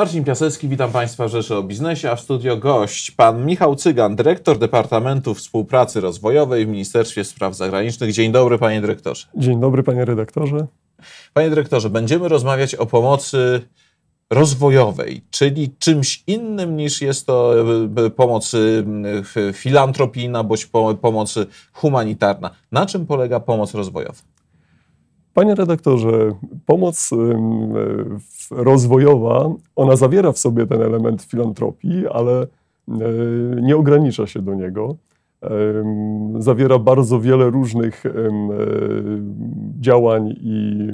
Marcin Piasecki, witam Państwa Rzeszy o Biznesie, a w studio gość pan Michał Cygan, dyrektor Departamentu Współpracy Rozwojowej w Ministerstwie Spraw Zagranicznych. Dzień dobry, panie dyrektorze. Dzień dobry, panie redaktorze. Panie dyrektorze, będziemy rozmawiać o pomocy rozwojowej, czyli czymś innym niż jest to e, pomoc e, filantropijna bądź pomoc humanitarna. Na czym polega pomoc rozwojowa? Panie redaktorze, pomoc rozwojowa, ona zawiera w sobie ten element filantropii, ale y, nie ogranicza się do niego. Zawiera bardzo wiele różnych y, działań i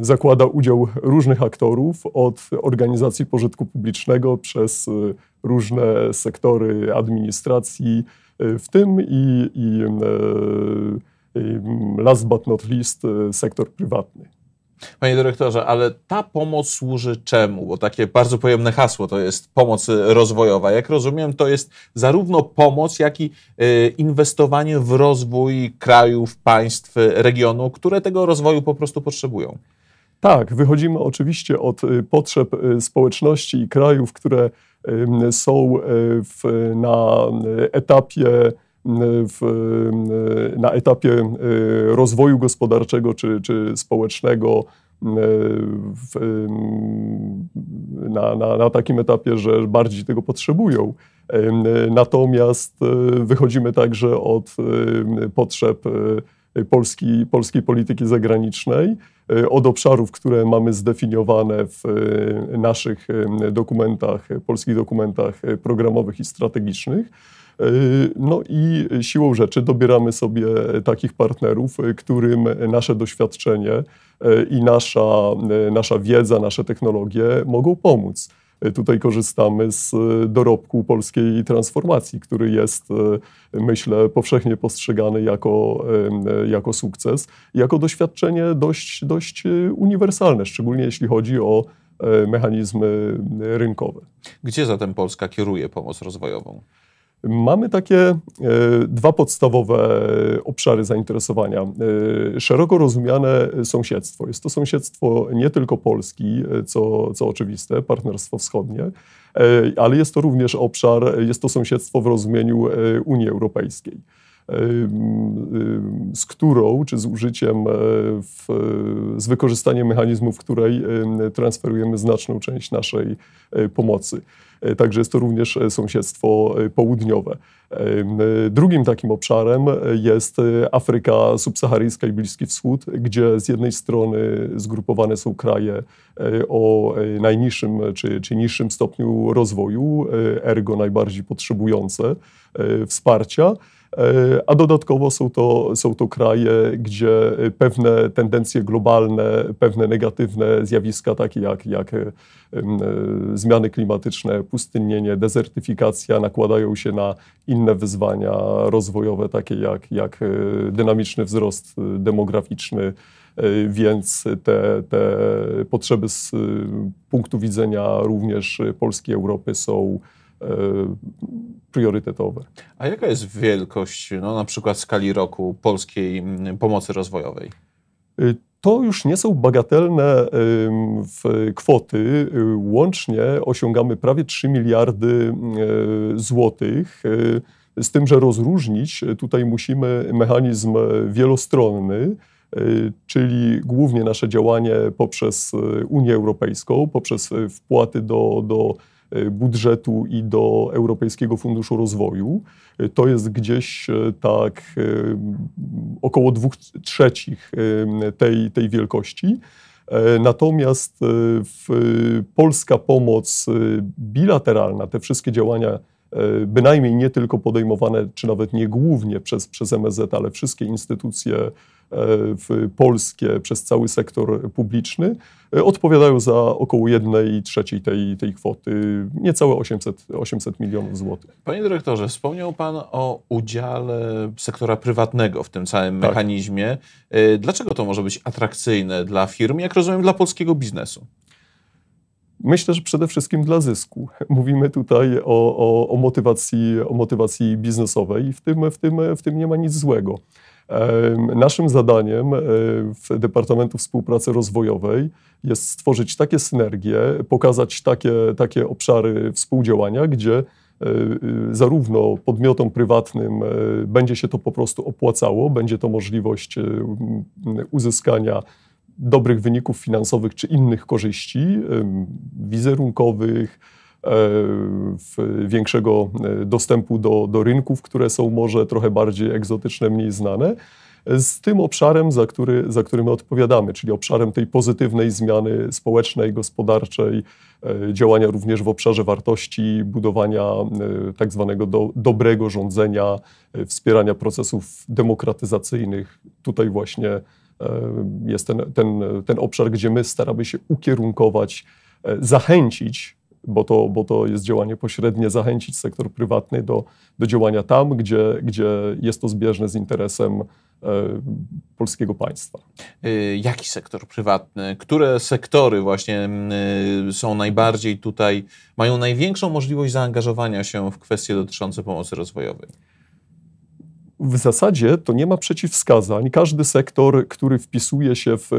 y, zakłada udział różnych aktorów, od organizacji pożytku publicznego przez różne sektory administracji, w tym i, i last but not least y, sektor prywatny. Panie dyrektorze, ale ta pomoc służy czemu? Bo takie bardzo pojemne hasło to jest pomoc y, rozwojowa. Jak rozumiem, to jest zarówno pomoc, jak i y, inwestowanie w rozwój krajów, państw, regionu, które tego rozwoju po prostu potrzebują. Tak, wychodzimy oczywiście od potrzeb społeczności i krajów, które są w, na etapie w, e, na etapie e, rozwoju gospodarczego czy, czy społecznego, e, w, na, na, na, takim etapie, że bardziej tego potrzebują. Natomiast wychodzimy także od potrzeb polski, polskiej polityki zagranicznej, od obszarów, które mamy zdefiniowane w naszych dokumentach, polskich dokumentach programowych i strategicznych Yy, no i siłą rzeczy dobieramy sobie takich partnerów, y, którym nasze doświadczenie y, i nasza, y, nasza wiedza, nasze technologie mogą pomóc. Tutaj korzystamy z dorobku polskiej transformacji, który jest, myślę, powszechnie postrzegany jako, jako sukces, jako doświadczenie dość, dość uniwersalne, szczególnie jeśli chodzi o mechanizmy rynkowe. Gdzie zatem Polska kieruje pomoc rozwojową? Mamy takie e, dwa podstawowe obszary zainteresowania. E, szeroko rozumiane sąsiedztwo. Jest to sąsiedztwo nie tylko Polski, e, co, co oczywiste, partnerstwo wschodnie, ale jest to również obszar, jest to sąsiedztwo w rozumieniu Unii Europejskiej z którą, czy z użyciem, e, w, z wykorzystaniem w której transferujemy znaczną część naszej e, pomocy. E, także jest to również sąsiedztwo południowe. Drugim takim obszarem jest Afryka subsaharyjska i Bliski Wschód, gdzie z jednej strony zgrupowane są kraje o najniższym czy, czy niższym stopniu rozwoju, ergo najbardziej potrzebujące wsparcia E, a dodatkowo są to, są to kraje, gdzie pewne tendencje globalne, pewne negatywne zjawiska takie jak, jak e, e, zmiany klimatyczne, pustynnienie, dezertyfikacja nakładają się na inne wyzwania rozwojowe, takie jak, jak dynamiczny wzrost demograficzny, więc te, te potrzeby z punktu widzenia również Polski Europy są E, priorytetowe. A jaka jest wielkość, no, na przykład skali roku polskiej pomocy rozwojowej? E, to już nie są bagatelne e, kwoty. Łącznie osiągamy prawie 3 miliardy złotych. Z tym, że rozróżnić tutaj musimy mechanizm wielostronny, czyli głównie nasze działanie poprzez Unię Europejską, poprzez wpłaty do, do E, budżetu i do Europejskiego Funduszu Rozwoju. E, to jest gdzieś e, tak około dwóch trzecich tej, tej wielkości. Natomiast polska pomoc bilateralna, te wszystkie działania, bynajmniej nie tylko podejmowane, czy nawet nie głównie przez, przez MSZ, ale wszystkie instytucje E, w polskie przez cały sektor publiczny e, odpowiadają za około jednej trzeciej tej, tej kwoty, niecałe 800, 800 milionów złotych. Panie dyrektorze, wspomniał Pan o udziale sektora prywatnego w tym całym tak. mechanizmie. E, dlaczego to może być atrakcyjne dla firm, jak rozumiem, dla polskiego biznesu? Myślę, że przede wszystkim dla zysku. Mówimy tutaj o, o, o motywacji, o motywacji biznesowej i w tym, w, tym, w tym nie ma nic złego. Naszym zadaniem e, w Departamentu Współpracy Rozwojowej jest stworzyć takie synergie, pokazać takie, takie obszary współdziałania, gdzie e, e, zarówno podmiotom prywatnym będzie się to po prostu opłacało, będzie to możliwość uzyskania dobrych wyników finansowych czy innych korzyści wizerunkowych, E, większego e, dostępu do, do rynków, które są może trochę bardziej egzotyczne, mniej znane z tym obszarem, za który, za który my odpowiadamy, czyli obszarem tej pozytywnej zmiany społecznej, gospodarczej, e, działania również w obszarze wartości, budowania tak zwanego do, dobrego rządzenia, wspierania procesów demokratyzacyjnych. Tutaj właśnie jest ten, ten, ten obszar, gdzie my staramy się ukierunkować, zachęcić bo to, bo to jest działanie pośrednie, zachęcić sektor prywatny do, do działania tam, gdzie, gdzie jest to zbieżne z interesem e, polskiego państwa. E, jaki sektor prywatny? Które sektory właśnie e, są najbardziej tutaj, mają największą możliwość zaangażowania się w kwestie dotyczące pomocy rozwojowej? w zasadzie to nie ma przeciwwskazań. Każdy sektor, który wpisuje się w e,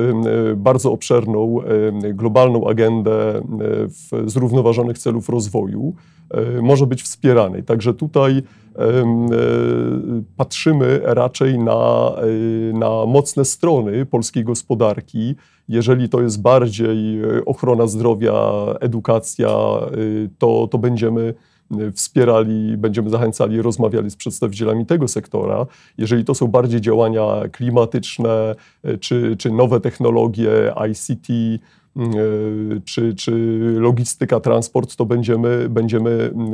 bardzo obszerną e, globalną agendę e, zrównoważonych celów rozwoju, może być wspierany. Także tutaj patrzymy raczej na, na mocne strony polskiej gospodarki. Jeżeli to jest bardziej ochrona zdrowia, edukacja, to, to będziemy wspierali, będziemy zachęcali, rozmawiali z przedstawicielami tego sektora. Jeżeli to są bardziej działania klimatyczne e, czy, czy nowe technologie, ICT, mm, e, czy, czy logistyka, transport, to będziemy, będziemy mm,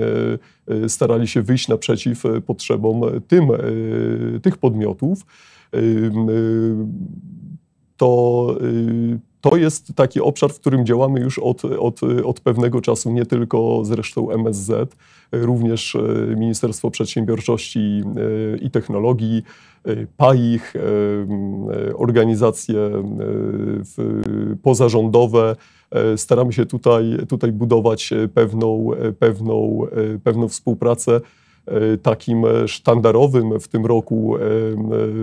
e, starali się wyjść naprzeciw potrzebom tym, tych podmiotów. To to jest taki obszar, w którym działamy już od, od, od pewnego czasu, nie tylko zresztą MSZ, również e, Ministerstwo Przedsiębiorczości e, i Technologii, e, PAIH, organizacje pozarządowe. Staramy się tutaj, tutaj budować pewną, pewną, pewną współpracę. E, takim e, sztandarowym w tym roku e,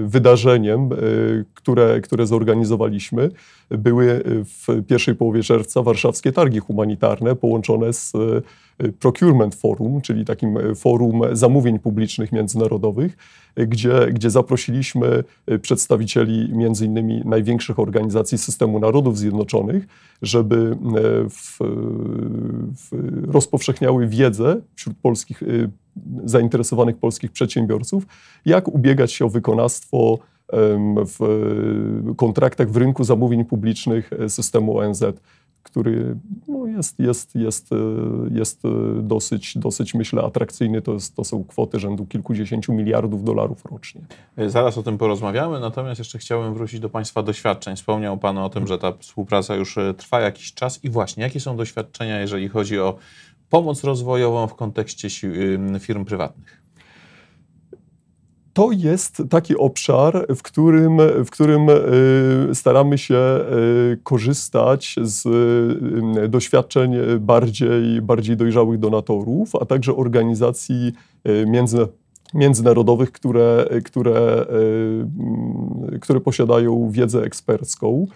wydarzeniem, które, które zorganizowaliśmy, były w pierwszej połowie czerwca warszawskie targi humanitarne połączone z Procurement Forum, czyli takim forum zamówień publicznych międzynarodowych, gdzie, gdzie zaprosiliśmy przedstawicieli między innymi największych organizacji systemu Narodów Zjednoczonych, żeby w, w rozpowszechniały wiedzę wśród polskich zainteresowanych polskich przedsiębiorców, jak ubiegać się o wykonawstwo w e, kontraktach w rynku zamówień publicznych e, systemu ONZ, który no, jest, jest, jest, e, jest dosyć, dosyć, myślę, atrakcyjny. To, jest, to są kwoty rzędu kilkudziesięciu miliardów dolarów rocznie. Zaraz o tym porozmawiamy, natomiast jeszcze chciałbym wrócić do Państwa doświadczeń. Wspomniał Pan o tym, że ta współpraca już trwa jakiś czas i właśnie, jakie są doświadczenia, jeżeli chodzi o pomoc rozwojową w kontekście firm prywatnych? To jest taki obszar, w którym, w którym y, staramy się y, korzystać z y, doświadczeń bardziej, bardziej dojrzałych donatorów, a także organizacji między, międzynarodowych, które, które, które posiadają wiedzę ekspercką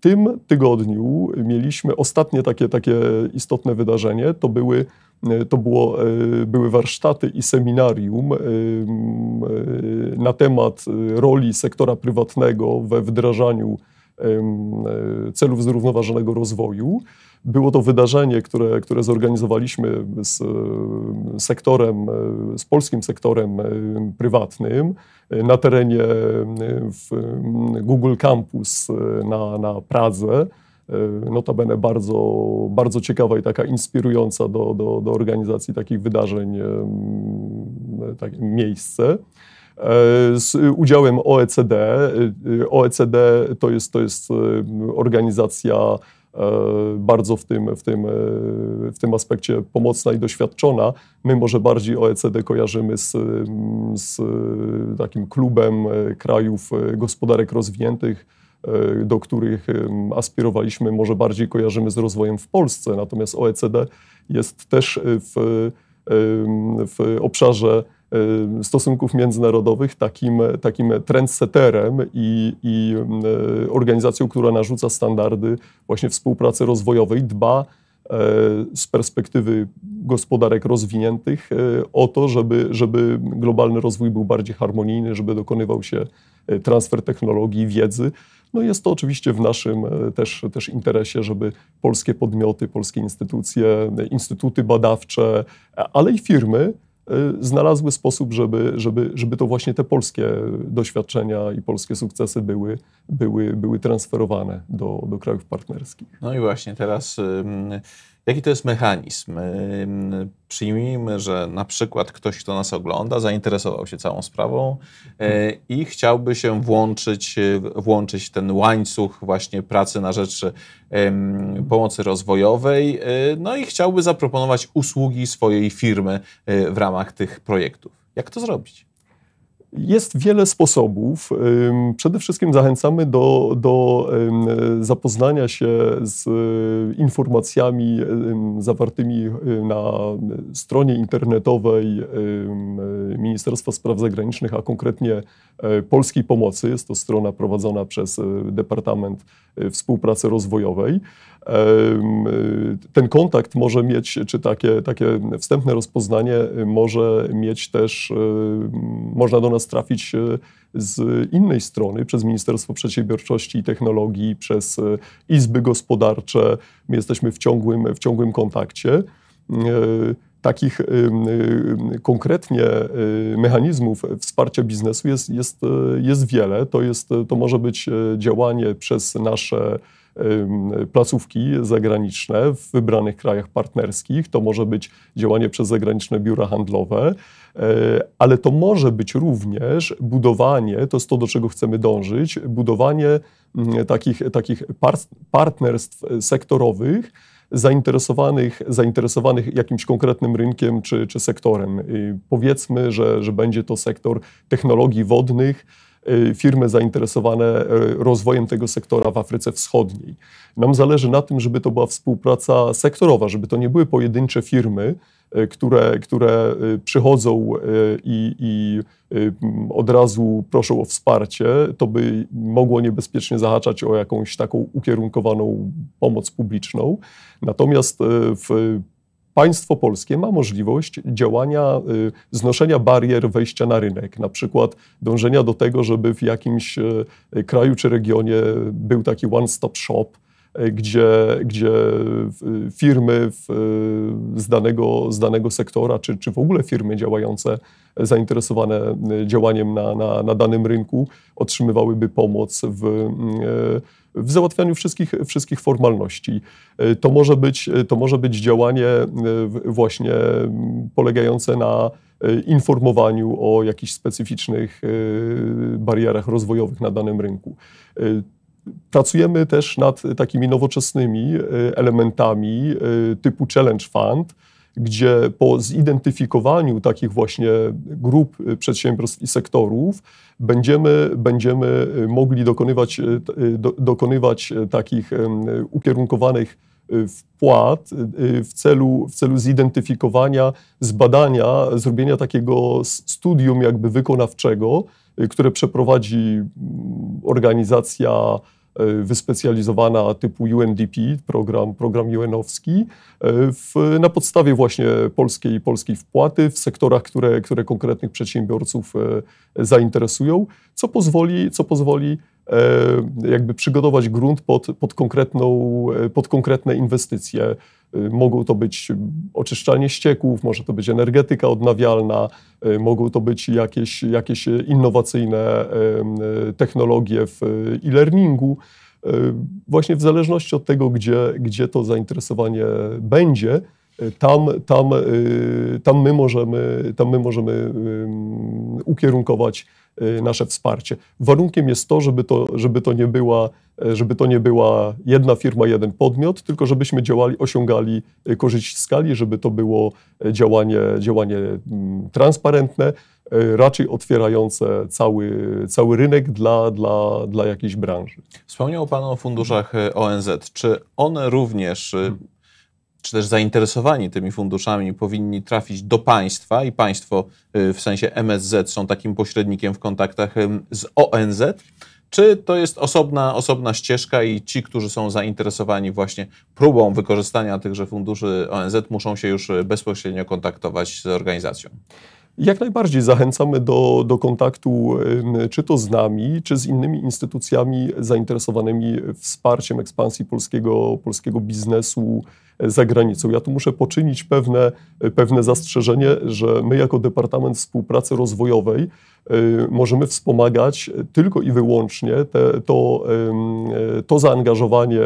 tym tygodniu mieliśmy ostatnie takie, takie istotne wydarzenie. To były e, to było, e, były warsztaty i seminarium e, na temat roli sektora prywatnego we wdrażaniu celów zrównoważonego rozwoju było to wydarzenie, które, które zorganizowaliśmy z e, sektorem, e, z polskim sektorem e, prywatnym na terenie Google Campus na, na Pradze. Notabene bardzo, bardzo ciekawa i taka inspirująca do, do, do organizacji takich wydarzeń tak, miejsce z udziałem OECD. OECD to jest, to jest organizacja E, bardzo w tym, w, tym, e, w tym aspekcie pomocna i doświadczona. My może bardziej OECD kojarzymy z, mm, z e, takim klubem krajów gospodarek rozwiniętych, do których mm, aspirowaliśmy, może bardziej kojarzymy z rozwojem w Polsce. Natomiast OECD jest też w, w obszarze Y, stosunków międzynarodowych takim, takim trendseterem i, i y, organizacją, która narzuca standardy właśnie współpracy rozwojowej, dba e, z perspektywy gospodarek rozwiniętych e, o to, żeby, żeby globalny rozwój był bardziej harmonijny, żeby dokonywał się e, transfer technologii, wiedzy. No jest to oczywiście w naszym też, też interesie, żeby polskie podmioty, polskie instytucje, instytuty badawcze, ale i firmy Y, znalazły sposób, żeby, żeby, żeby to właśnie te polskie doświadczenia i polskie sukcesy były, były, były transferowane do, do krajów partnerskich. No i właśnie teraz. Yy Jaki to jest mechanizm? Przyjmijmy, że na przykład ktoś, kto nas ogląda, zainteresował się całą sprawą e, i chciałby się włączyć, e, włączyć ten łańcuch właśnie pracy na rzecz e, pomocy rozwojowej, no i chciałby zaproponować usługi swojej firmy w ramach tych projektów. Jak to zrobić? Jest wiele sposobów. Przede wszystkim zachęcamy do, do zapoznania się z y, informacjami zawartymi y, na stronie internetowej y, Ministerstwa Spraw Zagranicznych, a konkretnie Polskiej Pomocy. Jest to strona prowadzona przez Departament Współpracy Rozwojowej. Y, ten kontakt może mieć, czy takie, takie wstępne rozpoznanie y, może mieć też, y, można do nas trafić z innej strony, przez Ministerstwo Przedsiębiorczości i Technologii, przez izby gospodarcze. My jesteśmy w ciągłym, w ciągłym kontakcie. Takich konkretnie mechanizmów wsparcia biznesu jest, jest, jest wiele. To, jest, to może być działanie przez nasze placówki zagraniczne w wybranych krajach partnerskich. To może być działanie przez zagraniczne biura handlowe, e, ale to może być również budowanie, to jest to, do czego chcemy dążyć, budowanie mm, takich, takich partnerstw sektorowych, zainteresowanych, zainteresowanych jakimś konkretnym rynkiem czy, czy sektorem. Powiedzmy, że, że będzie to sektor technologii wodnych, Y, firmy zainteresowane y, rozwojem tego sektora w Afryce Wschodniej. Nam zależy na tym, żeby to była współpraca sektorowa, żeby to nie były pojedyncze firmy, y, które, które przychodzą i, i, od razu proszą o wsparcie, to by mogło niebezpiecznie zahaczać o jakąś taką ukierunkowaną pomoc publiczną. Natomiast w państwo polskie ma możliwość działania, y, znoszenia barier wejścia na rynek, na przykład dążenia do tego, żeby w jakimś y, kraju czy regionie był taki one-stop shop, gdzie, gdzie firmy w, z, danego, z danego sektora, czy, czy w ogóle firmy działające, zainteresowane działaniem na, na, na danym rynku, otrzymywałyby pomoc w, w załatwianiu wszystkich, wszystkich formalności. To może, być, to może być działanie właśnie polegające na informowaniu o jakichś specyficznych e, barierach rozwojowych na danym rynku. E, Pracujemy też nad takimi nowoczesnymi y, elementami y, typu Challenge Fund, gdzie po zidentyfikowaniu takich właśnie grup y, przedsiębiorstw i sektorów będziemy, będziemy mogli dokonywać, do, dokonywać takich ukierunkowanych wpłat w celu, w celu zidentyfikowania, zbadania, zrobienia takiego studium jakby wykonawczego, które przeprowadzi mm, organizacja E, wyspecjalizowana typu UNDP, program, program UN-owski, e, w, na podstawie właśnie polskiej, polskiej wpłaty w sektorach, które, które konkretnych przedsiębiorców e, zainteresują, co pozwoli, co pozwoli E, jakby przygotować grunt pod, pod, konkretną, e, pod konkretne inwestycje. E, mogą to być oczyszczalnie ścieków, może to być energetyka odnawialna, mogą to być jakieś, jakieś innowacyjne technologie w e-learningu. Właśnie w zależności od tego, gdzie, gdzie to zainteresowanie będzie, tam, tam, tam, my możemy, tam my możemy ukierunkować Y, nasze wsparcie. Warunkiem jest to, żeby to, żeby to, nie, była, e, żeby to nie była jedna firma, jeden podmiot, tylko żebyśmy działali, osiągali e, korzyść w skali, żeby to było e, działanie, działanie mm, transparentne, raczej otwierające cały, cały rynek dla, dla, dla jakiejś branży. Wspomniał Pan o funduszach ONZ. Czy one również y, mhm czy też zainteresowani tymi funduszami powinni trafić do państwa i państwo y, w sensie MSZ są takim pośrednikiem w kontaktach z ONZ? Czy to jest osobna, osobna ścieżka i ci, którzy są zainteresowani właśnie próbą wykorzystania tychże funduszy ONZ, muszą się już y, bezpośrednio kontaktować z organizacją? Jak najbardziej zachęcamy do, do kontaktu czy to z nami, czy z innymi instytucjami zainteresowanymi wsparciem ekspansji polskiego, polskiego biznesu e, za granicą. Ja tu muszę poczynić pewne, e, pewne zastrzeżenie, że my jako Departament Współpracy Rozwojowej e, możemy wspomagać tylko i wyłącznie te, to, to zaangażowanie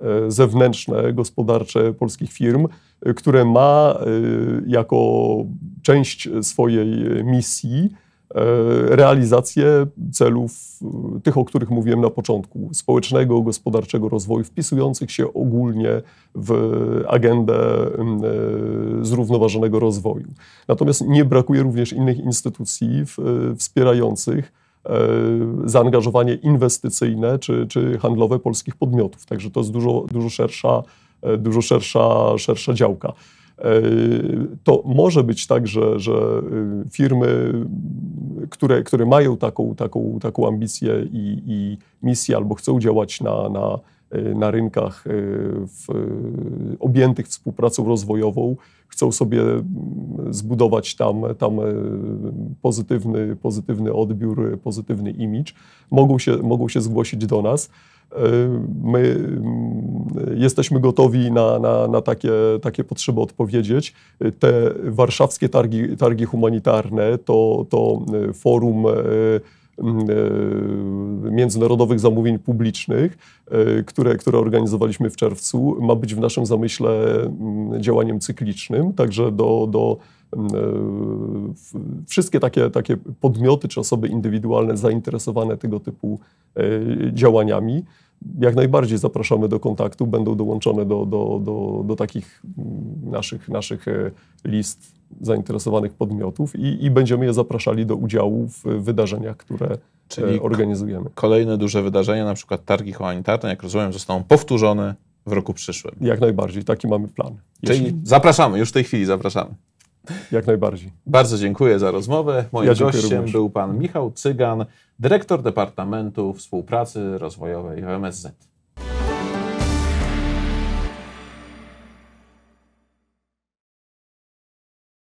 E, zewnętrzne, gospodarcze polskich firm, e, które ma e, jako część swojej misji realizację celów, tych, o których mówiłem na początku, społecznego, gospodarczego rozwoju, wpisujących się ogólnie w agendę zrównoważonego rozwoju. Natomiast nie brakuje również innych instytucji wspierających E, zaangażowanie inwestycyjne czy, czy handlowe polskich podmiotów. Także to jest dużo, dużo, szersza, e, dużo szersza, szersza działka. E, to może być tak, że, że firmy, które, które mają taką, taką, taką ambicję i, i misję albo chcą działać na, na Y, na rynkach y, w, y, objętych współpracą rozwojową chcą sobie mm, zbudować tam, tam pozytywny, pozytywny odbiór, pozytywny imidż, mogą się, mogą się zgłosić do nas. My mm, jesteśmy gotowi na, na, na, takie, takie potrzeby odpowiedzieć. Te warszawskie targi, targi humanitarne to, to forum E, międzynarodowych zamówień publicznych, e, które, które organizowaliśmy w czerwcu, ma być w naszym zamyśle działaniem cyklicznym, także do, do e, wszystkie takie, takie podmioty czy osoby indywidualne zainteresowane tego typu działaniami. Jak najbardziej zapraszamy do kontaktu, będą dołączone do, do, do, do takich naszych, naszych list zainteresowanych podmiotów i, i, będziemy je zapraszali do udziału w wydarzeniach, które e, Czyli organizujemy. Kolejne duże wydarzenia, na przykład targi humanitarne, jak rozumiem, zostaną powtórzone w roku przyszłym. Jak najbardziej, taki mamy plan. Czyli zapraszamy, już w tej chwili zapraszamy. Jak najbardziej. Bardzo dziękuję za rozmowę. Moim ja gościem również. był pan Michał Cygan, dyrektor Departamentu Współpracy Rozwojowej w MSZ.